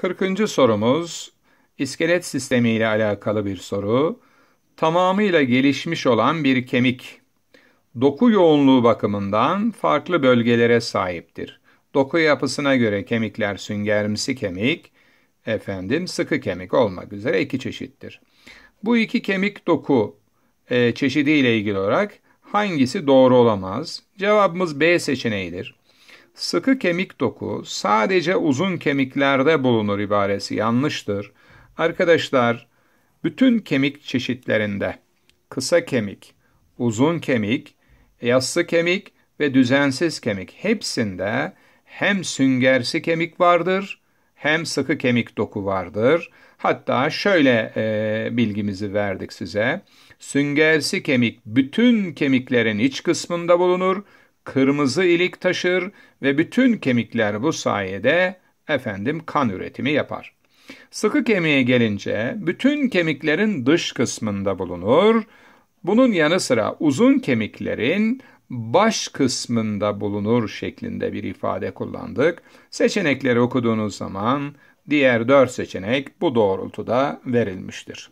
40. sorumuz iskelet sistemi ile alakalı bir soru. Tamamıyla gelişmiş olan bir kemik. Doku yoğunluğu bakımından farklı bölgelere sahiptir. Doku yapısına göre kemikler süngerimsi kemik, efendim sıkı kemik olmak üzere iki çeşittir. Bu iki kemik doku e, çeşidiyle ilgili olarak hangisi doğru olamaz? Cevabımız B seçeneğidir. Sıkı kemik doku sadece uzun kemiklerde bulunur ibaresi yanlıştır. Arkadaşlar bütün kemik çeşitlerinde kısa kemik, uzun kemik, yassı kemik ve düzensiz kemik hepsinde hem süngersi kemik vardır hem sıkı kemik doku vardır. Hatta şöyle e, bilgimizi verdik size. Süngersi kemik bütün kemiklerin iç kısmında bulunur kırmızı ilik taşır ve bütün kemikler bu sayede efendim kan üretimi yapar. Sıkı kemiğe gelince bütün kemiklerin dış kısmında bulunur. Bunun yanı sıra uzun kemiklerin baş kısmında bulunur şeklinde bir ifade kullandık. Seçenekleri okuduğunuz zaman diğer dört seçenek bu doğrultuda verilmiştir.